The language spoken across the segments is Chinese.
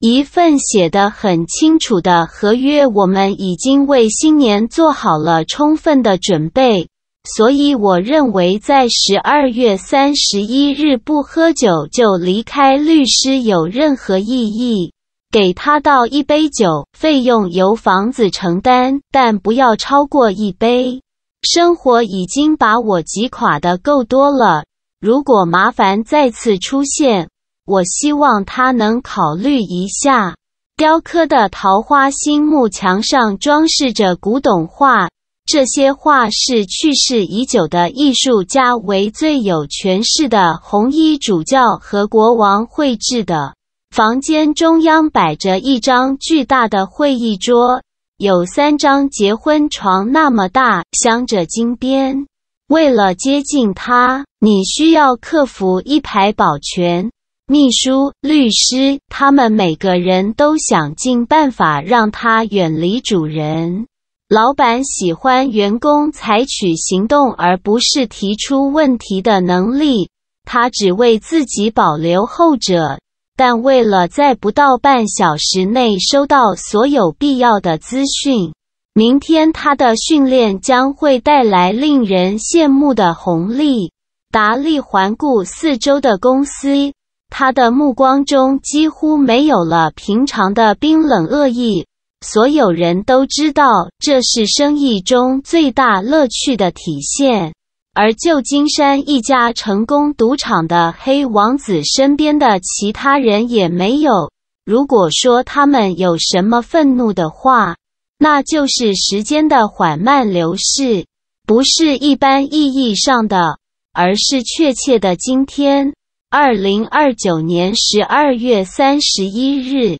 一份写得很清楚的合约，我们已经为新年做好了充分的准备，所以我认为在十二月三十一日不喝酒就离开律师有任何意义。给他倒一杯酒，费用由房子承担，但不要超过一杯。生活已经把我挤垮的够多了，如果麻烦再次出现。我希望他能考虑一下。雕刻的桃花心木墙上装饰着古董画，这些画是去世已久的艺术家为最有权势的红衣主教和国王绘制的。房间中央摆着一张巨大的会议桌，有三张结婚床那么大，镶着金边。为了接近他，你需要克服一排保全。秘书、律师，他们每个人都想尽办法让他远离主人。老板喜欢员工采取行动而不是提出问题的能力，他只为自己保留后者。但为了在不到半小时内收到所有必要的资讯，明天他的训练将会带来令人羡慕的红利。达利环顾四周的公司。他的目光中几乎没有了平常的冰冷恶意。所有人都知道，这是生意中最大乐趣的体现。而旧金山一家成功赌场的黑王子身边的其他人也没有。如果说他们有什么愤怒的话，那就是时间的缓慢流逝，不是一般意义上的，而是确切的今天。二零二九年十二月三十一日，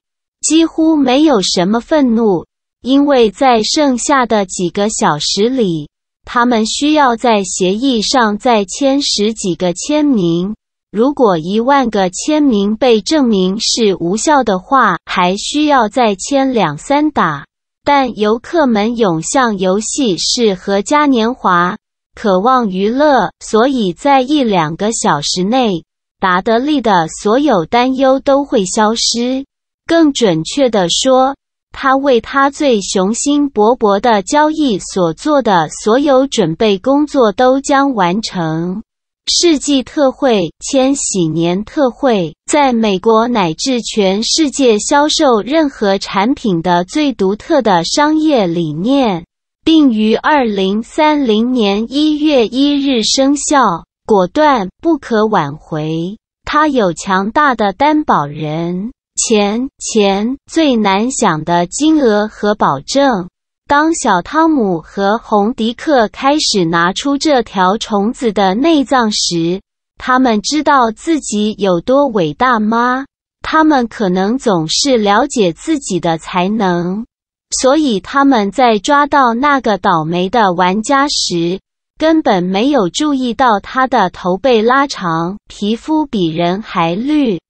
几乎没有什么愤怒，因为在剩下的几个小时里，他们需要在协议上再签十几个签名。如果一万个签名被证明是无效的话，还需要再签两三打。但游客们涌向游戏室和嘉年华，渴望娱乐，所以在一两个小时内。达德利的所有担忧都会消失。更准确的说，他为他最雄心勃勃的交易所做的所有准备工作都将完成。世纪特惠、千禧年特惠，在美国乃至全世界销售任何产品的最独特的商业理念，并于二零三零年一月一日生效。果断不可挽回。他有强大的担保人，钱钱最难想的金额和保证。当小汤姆和红迪克开始拿出这条虫子的内脏时，他们知道自己有多伟大吗？他们可能总是了解自己的才能，所以他们在抓到那个倒霉的玩家时。根本没有注意到他的头被拉长，皮肤比人还绿。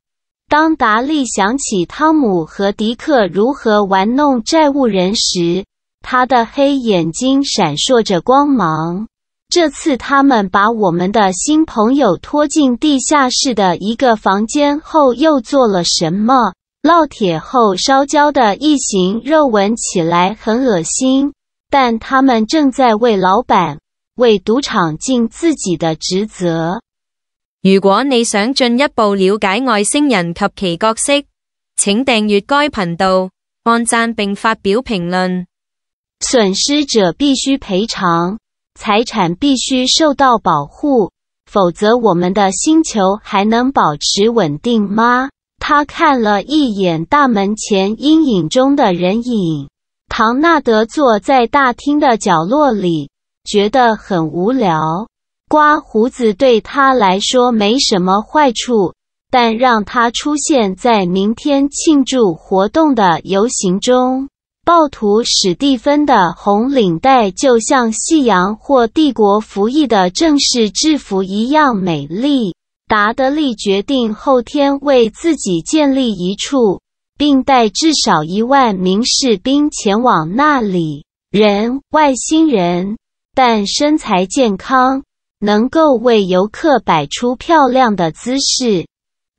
当达利想起汤姆和迪克如何玩弄债务人时，他的黑眼睛闪烁着光芒。这次他们把我们的新朋友拖进地下室的一个房间后，又做了什么？烙铁后烧焦的异形肉闻起来很恶心，但他们正在为老板。为赌场尽自己的职责。如果你想进一步了解外星人及其角色，请订阅该频道，按赞并发表评论。损失者必须赔偿，财产必须受到保护，否则我们的星球还能保持稳定吗？他看了一眼大门前阴影中的人影。唐纳德坐在大厅的角落里。觉得很无聊，刮胡子对他来说没什么坏处，但让他出现在明天庆祝活动的游行中，暴徒史蒂芬的红领带就像夕阳或帝国服役的正式制服一样美丽。达德利决定后天为自己建立一处，并带至少一万名士兵前往那里。人，外星人。但身材健康，能够为游客摆出漂亮的姿势。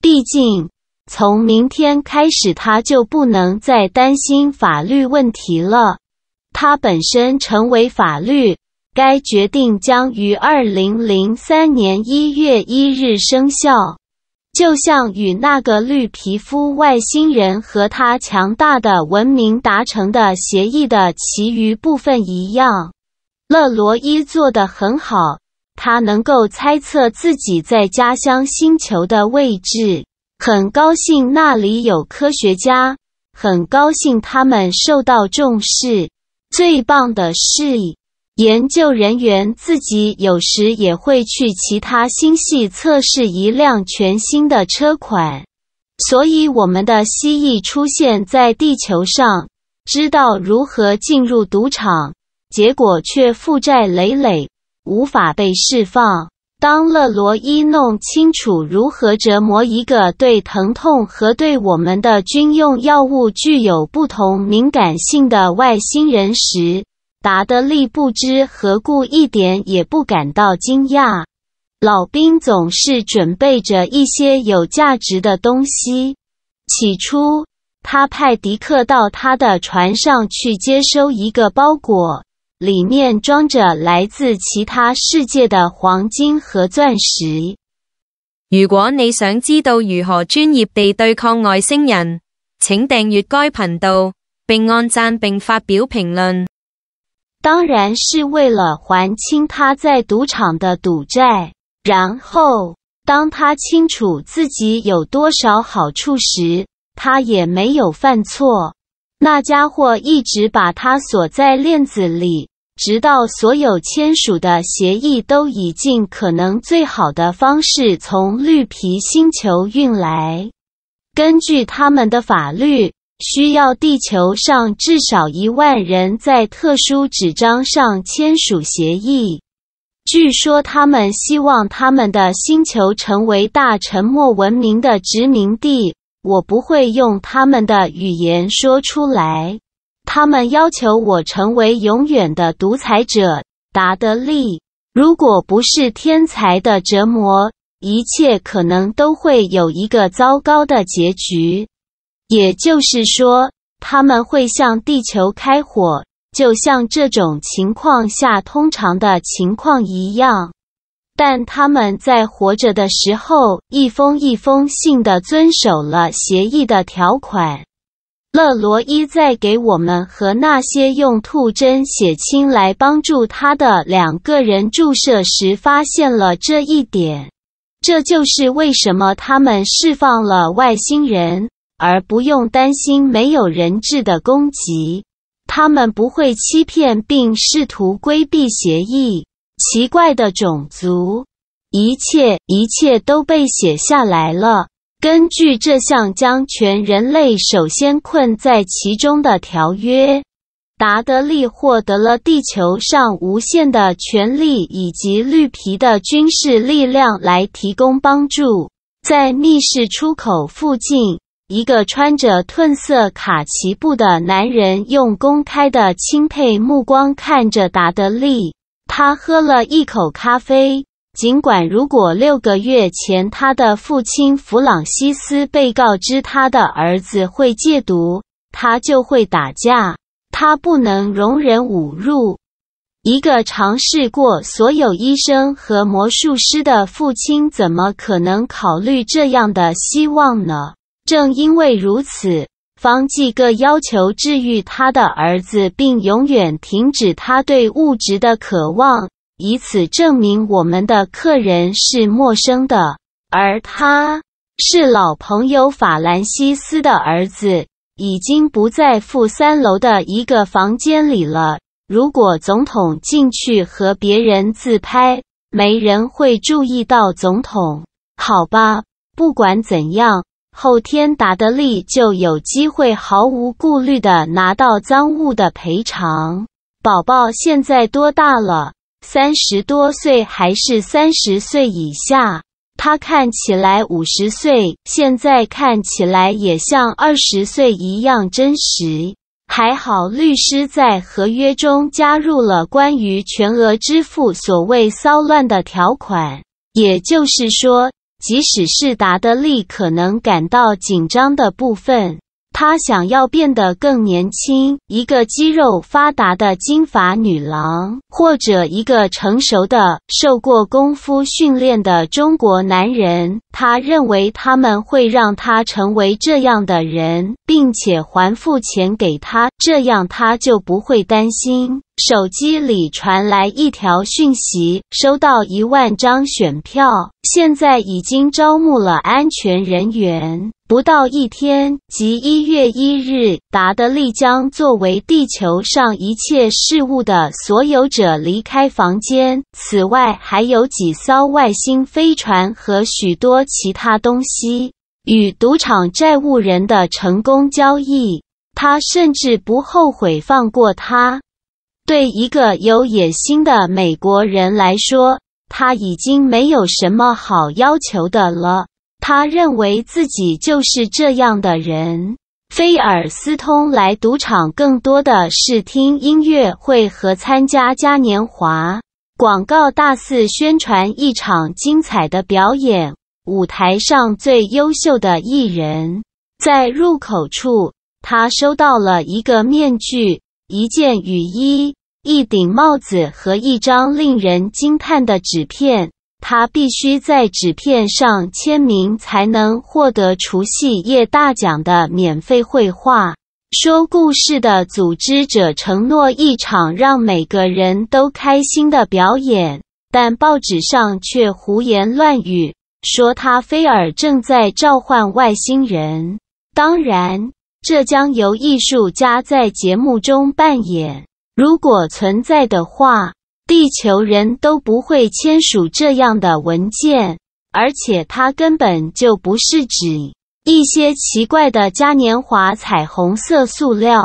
毕竟，从明天开始，他就不能再担心法律问题了。他本身成为法律，该决定将于二零零三年一月一日生效，就像与那个绿皮肤外星人和他强大的文明达成的协议的其余部分一样。勒罗伊做得很好，他能够猜测自己在家乡星球的位置。很高兴那里有科学家，很高兴他们受到重视。最棒的是，研究人员自己有时也会去其他星系测试一辆全新的车款。所以，我们的蜥蜴出现在地球上，知道如何进入赌场。结果却负债累累，无法被释放。当勒罗伊弄清楚如何折磨一个对疼痛和对我们的军用药物具有不同敏感性的外星人时，达德利不知何故一点也不感到惊讶。老兵总是准备着一些有价值的东西。起初，他派迪克到他的船上去接收一个包裹。里面装着来自其他世界的黄金和钻石。如果你想知道如何专业地对抗外星人，请订阅该频道，并按赞并发表评论。当然是为了还清他在赌场的赌债。然后，当他清楚自己有多少好处时，他也没有犯错。那家伙一直把它锁在链子里，直到所有签署的协议都以尽可能最好的方式从绿皮星球运来。根据他们的法律，需要地球上至少一万人在特殊纸张上签署协议。据说他们希望他们的星球成为大沉默文明的殖民地。我不会用他们的语言说出来。他们要求我成为永远的独裁者。达德利，如果不是天才的折磨，一切可能都会有一个糟糕的结局。也就是说，他们会向地球开火，就像这种情况下通常的情况一样。但他们在活着的时候，一封一封信的遵守了协议的条款。勒罗伊在给我们和那些用兔针血清来帮助他的两个人注射时，发现了这一点。这就是为什么他们释放了外星人，而不用担心没有人质的攻击。他们不会欺骗，并试图规避协议。奇怪的种族，一切一切都被写下来了。根据这项将全人类首先困在其中的条约，达德利获得了地球上无限的权力以及绿皮的军事力量来提供帮助。在密室出口附近，一个穿着褪色卡其布的男人用公开的钦佩目光看着达德利。他喝了一口咖啡。尽管如果六个月前他的父亲弗朗西斯被告知他的儿子会戒毒，他就会打架。他不能容忍侮辱。一个尝试过所有医生和魔术师的父亲，怎么可能考虑这样的希望呢？正因为如此。方济各要求治愈他的儿子，并永远停止他对物质的渴望，以此证明我们的客人是陌生的，而他是老朋友法兰西斯的儿子，已经不在负三楼的一个房间里了。如果总统进去和别人自拍，没人会注意到总统。好吧，不管怎样。后天，达的利就有机会毫无顾虑的拿到赃物的赔偿。宝宝现在多大了？三十多岁还是三十岁以下？他看起来五十岁，现在看起来也像二十岁一样真实。还好，律师在合约中加入了关于全额支付所谓骚乱的条款，也就是说。即使是达德利可能感到紧张的部分，他想要变得更年轻，一个肌肉发达的金发女郎，或者一个成熟的、受过功夫训练的中国男人。他认为他们会让他成为这样的人，并且还付钱给他，这样他就不会担心。手机里传来一条讯息：收到一万张选票，现在已经招募了安全人员。不到一天，即一月一日，达德利将作为地球上一切事物的所有者离开房间。此外，还有几艘外星飞船和许多其他东西与赌场债务人的成功交易。他甚至不后悔放过他。对一个有野心的美国人来说，他已经没有什么好要求的了。他认为自己就是这样的人。菲尔斯通来赌场更多的是听音乐会和参加嘉年华。广告大肆宣传一场精彩的表演，舞台上最优秀的艺人。在入口处，他收到了一个面具，一件雨衣。一顶帽子和一张令人惊叹的纸片，他必须在纸片上签名才能获得除夕夜大奖的免费绘画。说故事的组织者承诺一场让每个人都开心的表演，但报纸上却胡言乱语，说他菲尔正在召唤外星人。当然，这将由艺术家在节目中扮演。如果存在的话，地球人都不会签署这样的文件，而且它根本就不是指一些奇怪的嘉年华彩虹色塑料。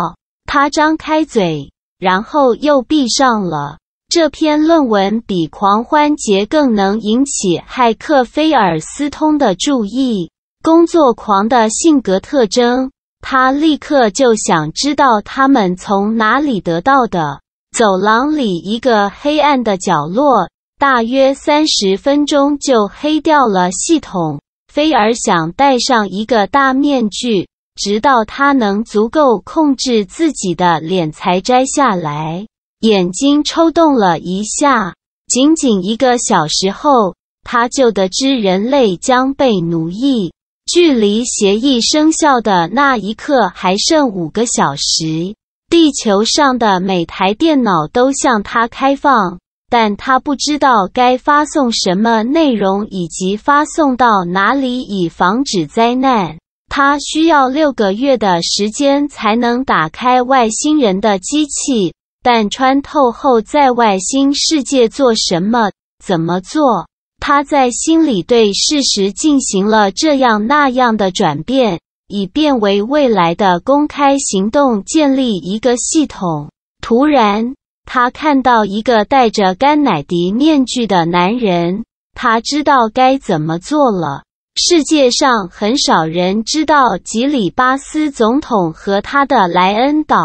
他张开嘴，然后又闭上了。这篇论文比狂欢节更能引起海克菲尔斯通的注意。工作狂的性格特征。他立刻就想知道他们从哪里得到的。走廊里一个黑暗的角落，大约三十分钟就黑掉了系统。菲尔想戴上一个大面具，直到他能足够控制自己的脸才摘下来。眼睛抽动了一下。仅仅一个小时后，他就得知人类将被奴役。距离协议生效的那一刻还剩五个小时，地球上的每台电脑都向他开放，但他不知道该发送什么内容以及发送到哪里，以防止灾难。他需要六个月的时间才能打开外星人的机器，但穿透后，在外星世界做什么，怎么做？他在心里对事实进行了这样那样的转变，以便为未来的公开行动建立一个系统。突然，他看到一个戴着甘乃迪面具的男人，他知道该怎么做了。世界上很少人知道吉里巴斯总统和他的莱恩岛。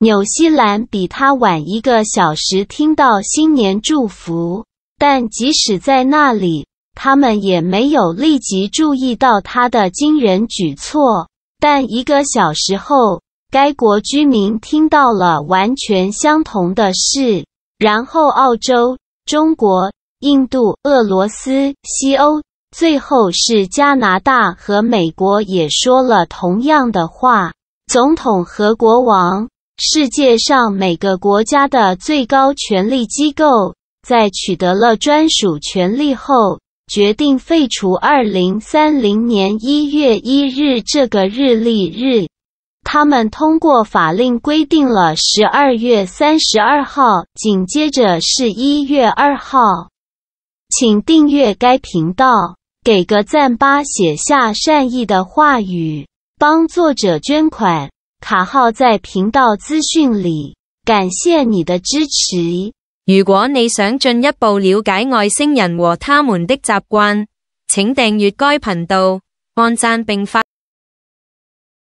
纽西兰比他晚一个小时听到新年祝福。但即使在那里，他们也没有立即注意到他的惊人举措。但一个小时后，该国居民听到了完全相同的事。然后，澳洲、中国、印度、俄罗斯、西欧，最后是加拿大和美国也说了同样的话：总统和国王，世界上每个国家的最高权力机构。在取得了专属权利后，决定废除二零三零年一月一日这个日历日。他们通过法令规定了十二月三十二号，紧接着是一月二号。请订阅该频道，给个赞吧，写下善意的话语，帮作者捐款。卡号在频道资讯里。感谢你的支持。如果你想进一步了解外星人和他们的习惯，请订阅该频道，按赞并发。